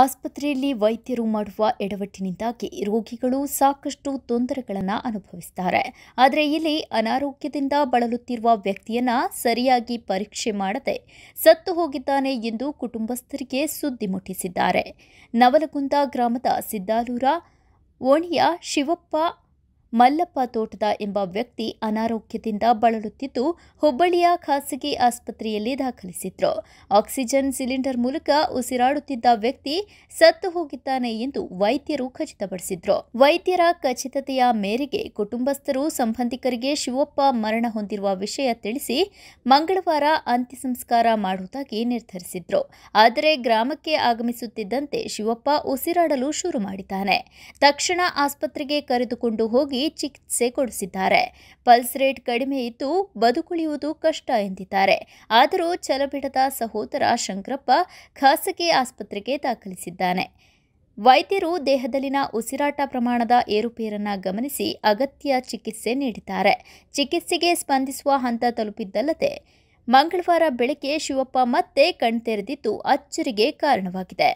ಆಸ್ಪತ್ರೆಯಲ್ಲಿ ವೈದ್ಯರು ಮಾಡುವ ಎಡವಟ್ಟಿನಿಂದಾಗಿ ರೋಗಿಗಳು ಸಾಕಷ್ಟು ತೊಂದರೆಗಳನ್ನು ಅನುಭವಿಸುತ್ತಾರೆ ಆದರೆ ಇಲ್ಲಿ ಅನಾರೋಗ್ಯದಿಂದ ಬಳಲುತ್ತಿರುವ ವ್ಯಕ್ತಿಯನ್ನ ಸರಿಯಾಗಿ ಪರೀಕ್ಷೆ ಮಾಡದೆ ಸತ್ತು ಹೋಗಿದ್ದಾನೆ ಎಂದು ಕುಟುಂಬಸ್ಥರಿಗೆ ಸುದ್ದಿ ಮುಟ್ಟಿಸಿದ್ದಾರೆ ನವಲಗುಂದ ಗ್ರಾಮದ ಸಿದ್ದಾಲೂರ ಓಣಿಯ ಶಿವಪ್ಪ ಮಲ್ಲಪ್ಪ ತೋಟದ ಎಂಬ ವ್ಯಕ್ತಿ ಅನಾರೋಗ್ಯದಿಂದ ಬಳಲುತ್ತಿದ್ದು ಹುಬ್ಬಳ್ಳಿಯ ಖಾಸಗಿ ಆಸ್ಪತ್ರೆಯಲ್ಲಿ ದಾಖಲಿಸಿದ್ರು ಆಕ್ಸಿಜನ್ ಸಿಲಿಂಡರ್ ಮೂಲಕ ಉಸಿರಾಡುತ್ತಿದ್ದ ವ್ಯಕ್ತಿ ಸತ್ತು ಹೋಗಿದ್ದಾನೆ ಎಂದು ವೈದ್ಯರು ಖಚಿತಪಡಿಸಿದ್ರು ವೈದ್ಯರ ಖಚಿತತೆಯ ಮೇರೆಗೆ ಕುಟುಂಬಸ್ಥರು ಸಂಬಂಧಿಕರಿಗೆ ಶಿವಪ್ಪ ಮರಣ ಹೊಂದಿರುವ ವಿಷಯ ತಿಳಿಸಿ ಮಂಗಳವಾರ ಅಂತ್ಯ ಸಂಸ್ಕಾರ ಮಾಡುವುದಾಗಿ ನಿರ್ಧರಿಸಿದ್ರು ಆದರೆ ಗ್ರಾಮಕ್ಕೆ ಆಗಮಿಸುತ್ತಿದ್ದಂತೆ ಶಿವಪ್ಪ ಉಸಿರಾಡಲು ಶುರು ಮಾಡಿದ್ದಾನೆ ತಕ್ಷಣ ಆಸ್ಪತ್ರೆಗೆ ಕರೆದುಕೊಂಡು ಹೋಗಿ ಚಿಕಿತ್ಸೆ ಕೊಡಿಸಿದ್ದಾರೆ ಪಲ್ಸ್ ರೇಟ್ ಕಡಿಮೆ ಇದ್ದು ಬದುಕುಳಿಯುವುದು ಕಷ್ಟ ಎಂದಿದ್ದಾರೆ ಆದರೂ ಛಲಬಿಡದ ಸಹೋದರ ಶಂಕರಪ್ಪ ಖಾಸಗಿ ಆಸ್ಪತ್ರೆಗೆ ದಾಖಲಿಸಿದ್ದಾನೆ ವೈದ್ಯರು ದೇಹದಲ್ಲಿನ ಉಸಿರಾಟ ಪ್ರಮಾಣದ ಏರುಪೇರನ್ನು ಗಮನಿಸಿ ಅಗತ್ಯ ಚಿಕಿತ್ಸೆ ನೀಡಿದ್ದಾರೆ ಚಿಕಿತ್ಸೆಗೆ ಸ್ಪಂದಿಸುವ ಹಂತ ತಲುಪಿದ್ದಲ್ಲದೆ ಮಂಗಳವಾರ ಬೆಳಗ್ಗೆ ಶಿವಪ್ಪ ಮತ್ತೆ ಕಣ್ತೆರೆದಿದ್ದು ಅಚ್ಚರಿಗೆ ಕಾರಣವಾಗಿದೆ